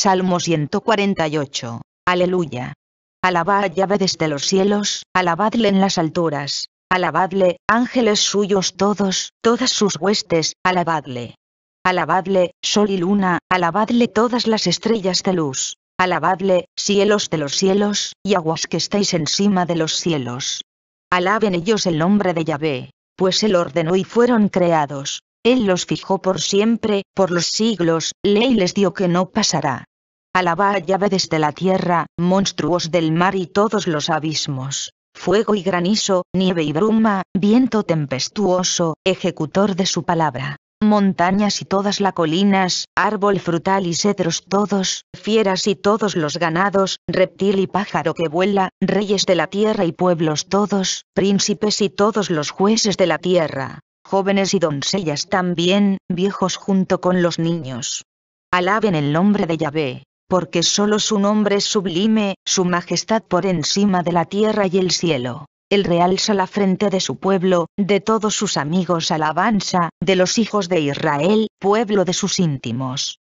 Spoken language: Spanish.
Salmo 148. Aleluya. Alabad a Yahvé desde los cielos, alabadle en las alturas, alabadle, ángeles suyos todos, todas sus huestes, alabadle. Alabadle, sol y luna, alabadle todas las estrellas de luz, alabadle, cielos de los cielos, y aguas que estáis encima de los cielos. Alaben ellos el nombre de Yahvé, pues él ordenó y fueron creados, él los fijó por siempre, por los siglos, ley les dio que no pasará a llave desde la tierra, monstruos del mar y todos los abismos, fuego y granizo, nieve y bruma, viento tempestuoso, ejecutor de su palabra. Montañas y todas las colinas, árbol frutal y cedros todos, fieras y todos los ganados, reptil y pájaro que vuela, reyes de la tierra y pueblos todos, príncipes y todos los jueces de la tierra, jóvenes y doncellas también, viejos junto con los niños. Alaben el nombre de Yahvé, porque solo su nombre es sublime, su majestad por encima de la tierra y el cielo. Él realza la frente de su pueblo, de todos sus amigos alabanza, de los hijos de Israel, pueblo de sus íntimos.